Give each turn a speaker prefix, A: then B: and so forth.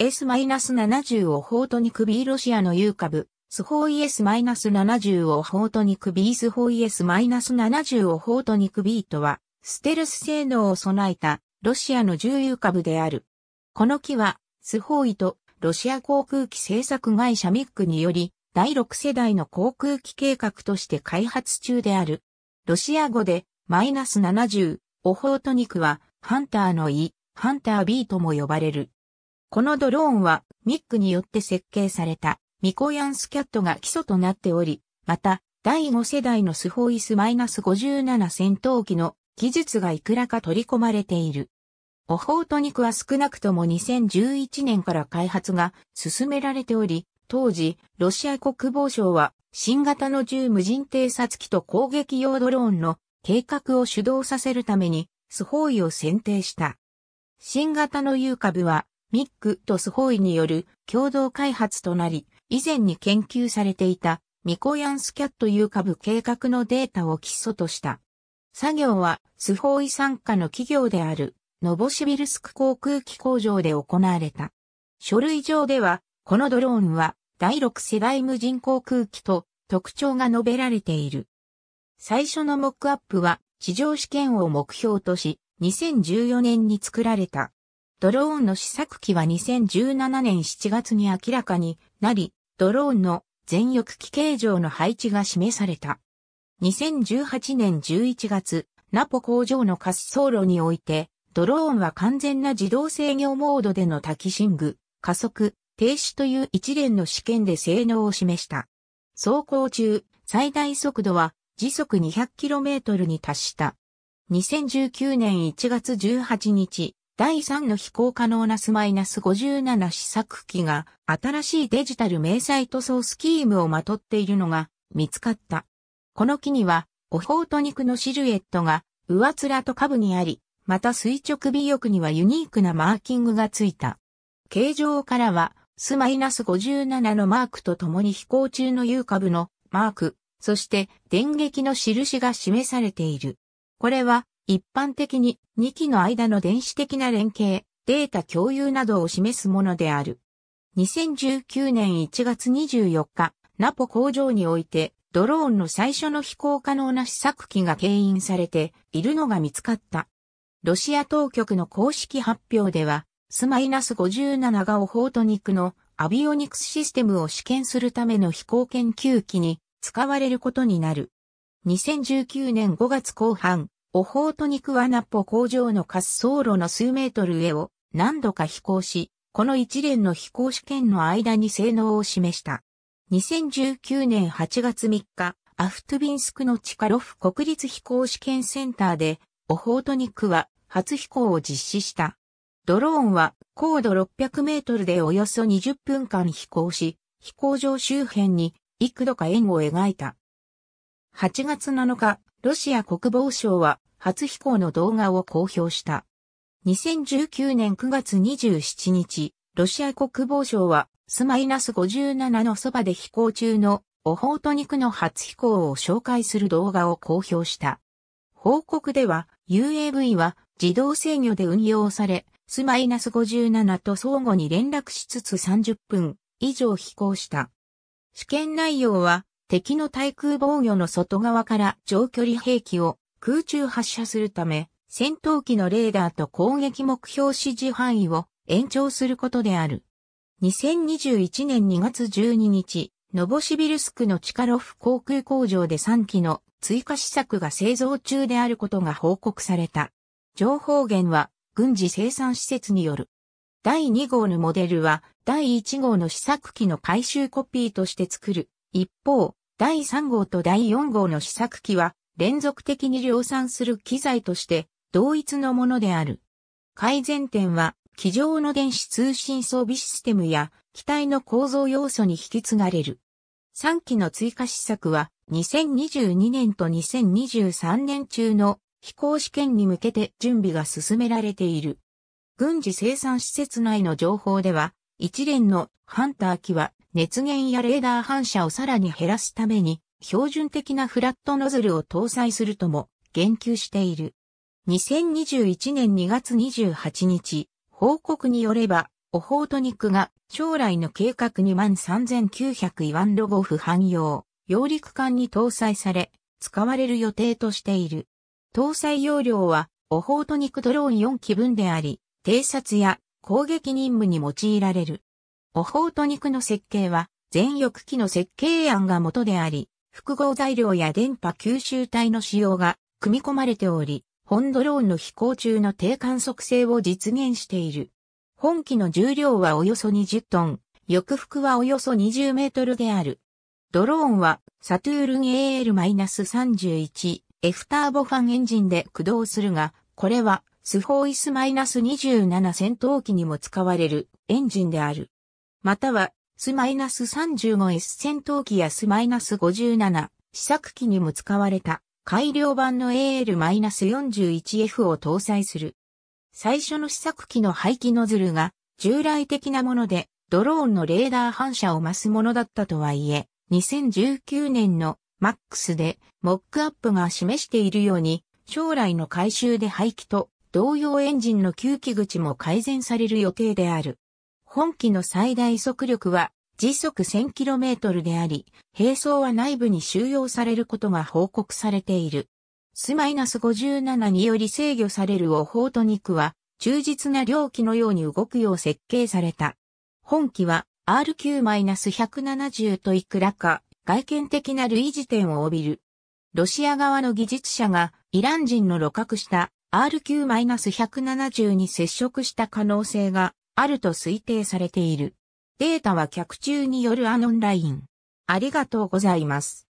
A: S-70 をホートニク B ロシアの有株、スホーイ S-70 をホートニク B スホーイ S-70 をホートニク B とは、ステルス性能を備えた、ロシアの重油株である。この機は、スホーイと、ロシア航空機製作会社ミックにより、第6世代の航空機計画として開発中である。ロシア語で、マイナス70、オホートニクは、ハンターの E、ハンター B とも呼ばれる。このドローンはミックによって設計されたミコヤンスキャットが基礎となっており、また第5世代のスホイス -57 戦闘機の技術がいくらか取り込まれている。オホートニクは少なくとも2011年から開発が進められており、当時、ロシア国防省は新型の銃無人偵察機と攻撃用ドローンの計画を主導させるために、スホーイを選定した。新型の U 株は、ミックとスホーイによる共同開発となり、以前に研究されていたミコヤンスキャット有株計画のデータを基礎とした。作業はスホーイ参加の企業であるノボシビルスク航空機工場で行われた。書類上では、このドローンは第6世代無人航空機と特徴が述べられている。最初のモックアップは地上試験を目標とし、2014年に作られたドローンの試作機は2017年7月に明らかになり、ドローンの全翼機形状の配置が示された。2018年11月、ナポ工場の滑走路において、ドローンは完全な自動制御モードでのタキシング、加速、停止という一連の試験で性能を示した。走行中、最大速度は時速 200km に達した。2019年1月18日、第3の飛行可能なスマイナス57試作機が新しいデジタル迷彩塗装スキームをまとっているのが見つかった。この機にはオホート肉のシルエットが上面と下部にあり、また垂直尾翼にはユニークなマーキングがついた。形状からはスマイナス57のマークとともに飛行中の U 株のマーク、そして電撃の印が示されている。これは一般的に2機の間の電子的な連携、データ共有などを示すものである。2019年1月24日、ナポ工場において、ドローンの最初の飛行可能な試作機が牽引されているのが見つかった。ロシア当局の公式発表では、スマイナス57がオホートニクのアビオニクスシステムを試験するための飛行研究機に使われることになる。2019年5月後半、オホートニクワナポ工場の滑走路の数メートル上を何度か飛行し、この一連の飛行試験の間に性能を示した。2019年8月3日、アフトビンスクのチカロフ国立飛行試験センターで、オホートニクは初飛行を実施した。ドローンは高度600メートルでおよそ20分間飛行し、飛行場周辺に幾度か円を描いた。8月7日、ロシア国防省は初飛行の動画を公表した。2019年9月27日、ロシア国防省はスマイナス57のそばで飛行中のオホート肉の初飛行を紹介する動画を公表した。報告では UAV は自動制御で運用され、スマイナス57と相互に連絡しつつ30分以上飛行した。試験内容は敵の対空防御の外側から長距離兵器を空中発射するため、戦闘機のレーダーと攻撃目標指示範囲を延長することである。2021年2月12日、ノボシビルスクのチカロフ航空工場で3機の追加試作が製造中であることが報告された。情報源は軍事生産施設による。第2号のモデルは第1号の試作機の回収コピーとして作る一方、第3号と第4号の試作機は連続的に量産する機材として同一のものである。改善点は、機上の電子通信装備システムや機体の構造要素に引き継がれる。3機の追加試作は2022年と2023年中の飛行試験に向けて準備が進められている。軍事生産施設内の情報では、一連のハンター機は熱源やレーダー反射をさらに減らすために、標準的なフラットノズルを搭載するとも言及している。2021年2月28日、報告によれば、オホートニックが将来の計画2万3900イワンロゴフ汎用、揚陸艦に搭載され、使われる予定としている。搭載容量は、オホートニックドローン4機分であり、偵察や攻撃任務に用いられる。オホート肉の設計は、全翼機の設計案が元であり、複合材料や電波吸収体の使用が組み込まれており、本ドローンの飛行中の低観測性を実現している。本機の重量はおよそ20トン、翼幅はおよそ20メートルである。ドローンは、サトゥールン AL-31、フターボファンエンジンで駆動するが、これは、スホーイス -27 戦闘機にも使われるエンジンである。または、ス3 5 s 戦闘機やス5 7試作機にも使われた改良版の AL-41F を搭載する。最初の試作機の排気ノズルが従来的なものでドローンのレーダー反射を増すものだったとはいえ、2019年の MAX でモックアップが示しているように将来の回収で排気と同様エンジンの吸気口も改善される予定である。本機の最大速力は時速 1000km であり、並走は内部に収容されることが報告されている。スマイナス5 7により制御されるオホート肉は、忠実な両機のように動くよう設計された。本機は RQ-170 といくらか外見的な類似点を帯びる。ロシア側の技術者がイラン人の露覚した RQ-170 に接触した可能性があると推定されている。データは客中によるアノンライン。ありがとうございます。